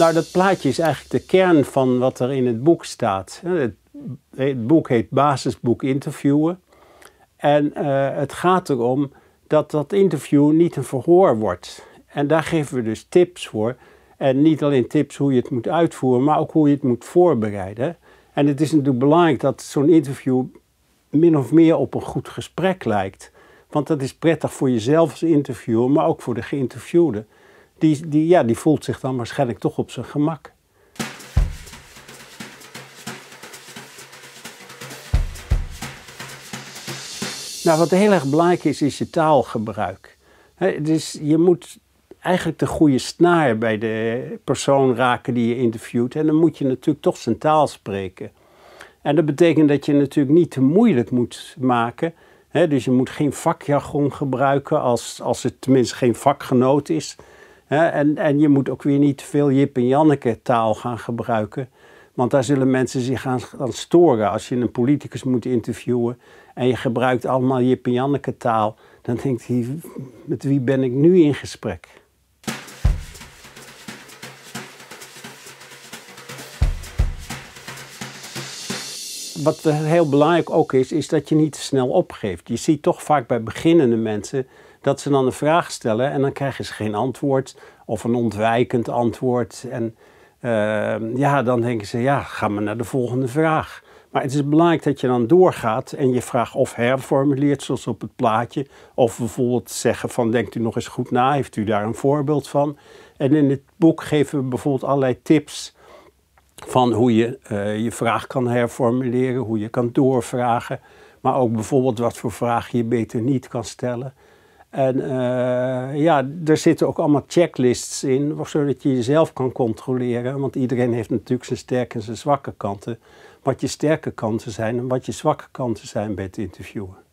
Nou, dat plaatje is eigenlijk de kern van wat er in het boek staat. Het, het boek heet Basisboek Interviewen. En eh, het gaat erom dat dat interview niet een verhoor wordt. En daar geven we dus tips voor. En niet alleen tips hoe je het moet uitvoeren, maar ook hoe je het moet voorbereiden. En het is natuurlijk belangrijk dat zo'n interview min of meer op een goed gesprek lijkt. Want dat is prettig voor jezelf als interviewer, maar ook voor de geïnterviewde die, die, ja, die voelt zich dan waarschijnlijk toch op zijn gemak. Nou, wat heel erg belangrijk is, is je taalgebruik. He, dus je moet eigenlijk de goede snaar bij de persoon raken die je interviewt. En dan moet je natuurlijk toch zijn taal spreken. En dat betekent dat je natuurlijk niet te moeilijk moet maken. dus je moet geen vakjargon gebruiken als, als het tenminste geen vakgenoot is en, en je moet ook weer niet veel Jip en Janneke taal gaan gebruiken. Want daar zullen mensen zich aan, storen. Als je een politicus moet interviewen en je gebruikt allemaal Jip en Janneke taal, dan denkt hij, met wie ben ik nu in gesprek? Wat heel belangrijk ook is, is dat je niet te snel opgeeft. Je ziet toch vaak bij beginnende mensen dat ze dan een vraag stellen en dan krijgen ze geen antwoord of een ontwijkend antwoord. En ehm, ja, dan denken ze, ja, ga maar naar de volgende vraag. Maar het is belangrijk dat je dan doorgaat en je vraag of herformuleert, zoals op het plaatje. Of bijvoorbeeld zeggen van, denkt u nog eens goed na, heeft u daar een voorbeeld van? En in het boek geven we bijvoorbeeld allerlei tips van hoe je eh, je vraag kan herformuleren, hoe je kan doorvragen. Maar ook bijvoorbeeld wat voor vragen je beter niet kan stellen. En eh, ja, er zitten ook allemaal checklists in, zodat je jezelf kan controleren. Want iedereen heeft natuurlijk zijn sterke en zijn zwakke kanten. Wat je sterke kanten zijn en wat je zwakke kanten zijn bij het interviewen.